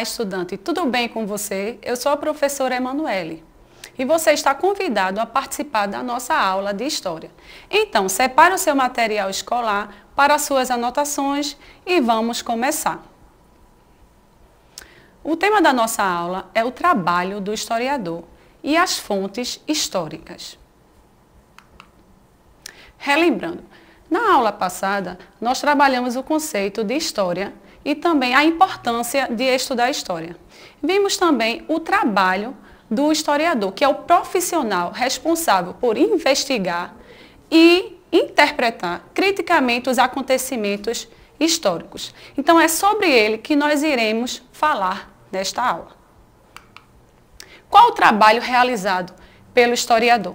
estudante, tudo bem com você? Eu sou a professora Emanuele e você está convidado a participar da nossa aula de História. Então, separe o seu material escolar para suas anotações e vamos começar. O tema da nossa aula é o trabalho do historiador e as fontes históricas. Relembrando, na aula passada, nós trabalhamos o conceito de história e também a importância de estudar história. Vimos também o trabalho do historiador, que é o profissional responsável por investigar e interpretar criticamente os acontecimentos históricos. Então é sobre ele que nós iremos falar nesta aula. Qual o trabalho realizado pelo historiador?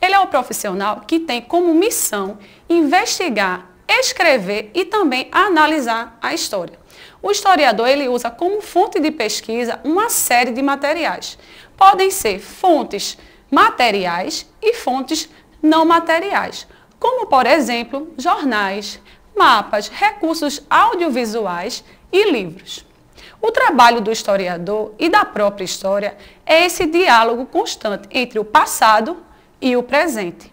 Ele é o profissional que tem como missão investigar escrever e também analisar a história. O historiador ele usa como fonte de pesquisa uma série de materiais. Podem ser fontes materiais e fontes não materiais, como por exemplo, jornais, mapas, recursos audiovisuais e livros. O trabalho do historiador e da própria história é esse diálogo constante entre o passado e o presente.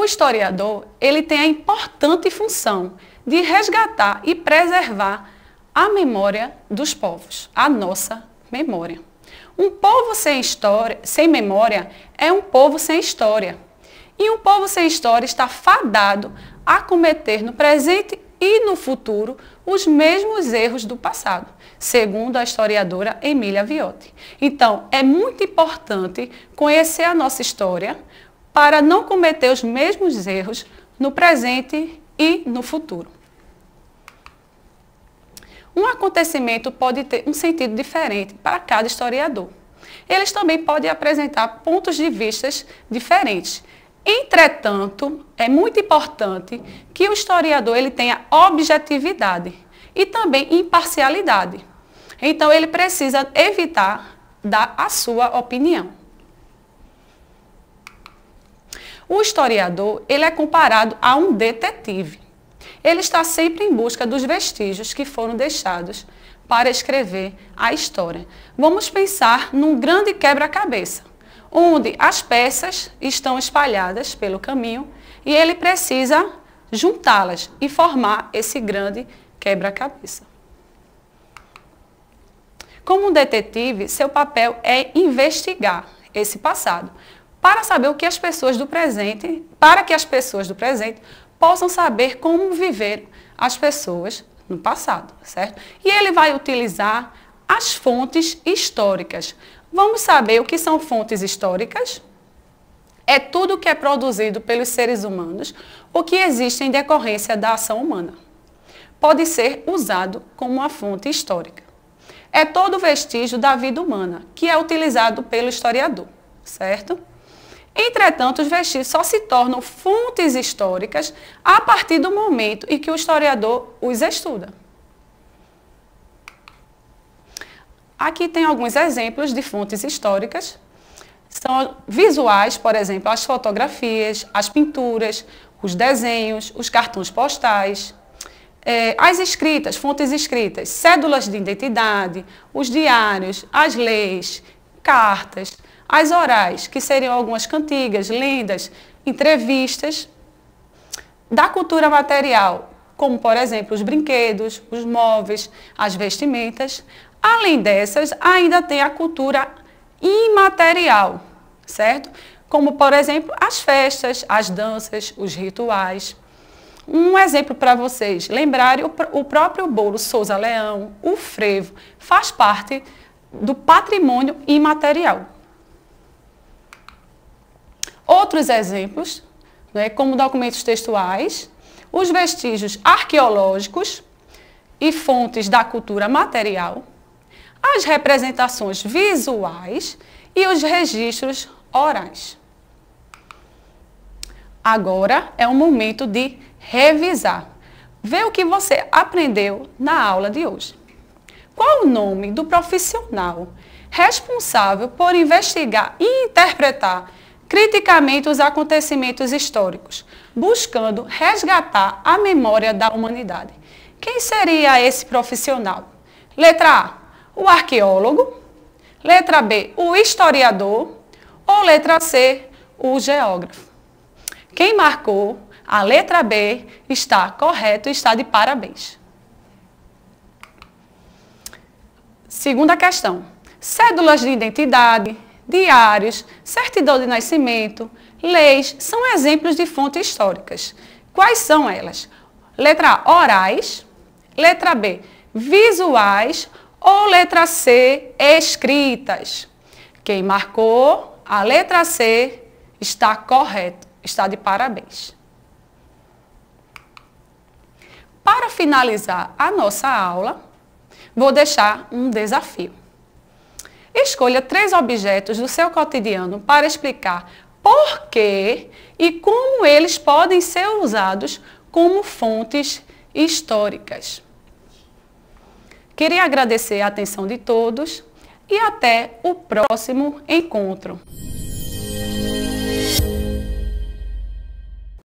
O historiador, ele tem a importante função de resgatar e preservar a memória dos povos, a nossa memória. Um povo sem história, sem memória, é um povo sem história. E um povo sem história está fadado a cometer no presente e no futuro os mesmos erros do passado, segundo a historiadora Emília Viotti. Então, é muito importante conhecer a nossa história, para não cometer os mesmos erros no presente e no futuro. Um acontecimento pode ter um sentido diferente para cada historiador. Eles também podem apresentar pontos de vistas diferentes. Entretanto, é muito importante que o historiador ele tenha objetividade e também imparcialidade. Então, ele precisa evitar dar a sua opinião. O historiador, ele é comparado a um detetive. Ele está sempre em busca dos vestígios que foram deixados para escrever a história. Vamos pensar num grande quebra-cabeça, onde as peças estão espalhadas pelo caminho e ele precisa juntá-las e formar esse grande quebra-cabeça. Como um detetive, seu papel é investigar esse passado, para saber o que as pessoas do presente, para que as pessoas do presente possam saber como viver as pessoas no passado, certo? E ele vai utilizar as fontes históricas. Vamos saber o que são fontes históricas? É tudo que é produzido pelos seres humanos, o que existe em decorrência da ação humana. Pode ser usado como uma fonte histórica. É todo vestígio da vida humana, que é utilizado pelo historiador, certo? Entretanto, os vestígios só se tornam fontes históricas a partir do momento em que o historiador os estuda. Aqui tem alguns exemplos de fontes históricas. São visuais, por exemplo, as fotografias, as pinturas, os desenhos, os cartões postais, é, as escritas, fontes escritas, cédulas de identidade, os diários, as leis, cartas, as orais, que seriam algumas cantigas, lendas, entrevistas. Da cultura material, como por exemplo os brinquedos, os móveis, as vestimentas. Além dessas, ainda tem a cultura imaterial, certo? Como por exemplo as festas, as danças, os rituais. Um exemplo para vocês lembrarem, o, próprio bolo Souza Leão, o frevo, faz parte do patrimônio imaterial outros exemplos, né, como documentos textuais, os vestígios arqueológicos e fontes da cultura material, as representações visuais e os registros orais. Agora é o momento de revisar. Ver o que você aprendeu na aula de hoje. Qual o nome do profissional responsável por investigar e interpretar criticamente os acontecimentos históricos, buscando resgatar a memória da humanidade. Quem seria esse profissional? Letra A, o arqueólogo. Letra B, o historiador. Ou letra C, o geógrafo. Quem marcou a letra B está correto e está de parabéns. Segunda questão. Cédulas de identidade, diários, certidão de nascimento, leis, são exemplos de fontes históricas. Quais são elas? Letra A, orais. Letra B, visuais. Ou letra C, escritas. Quem marcou a letra C está correto, está de parabéns. Para finalizar a nossa aula, vou deixar um desafio escolha três objetos do seu cotidiano para explicar por quê e como eles podem ser usados como fontes históricas. Queria agradecer a atenção de todos e até o próximo encontro.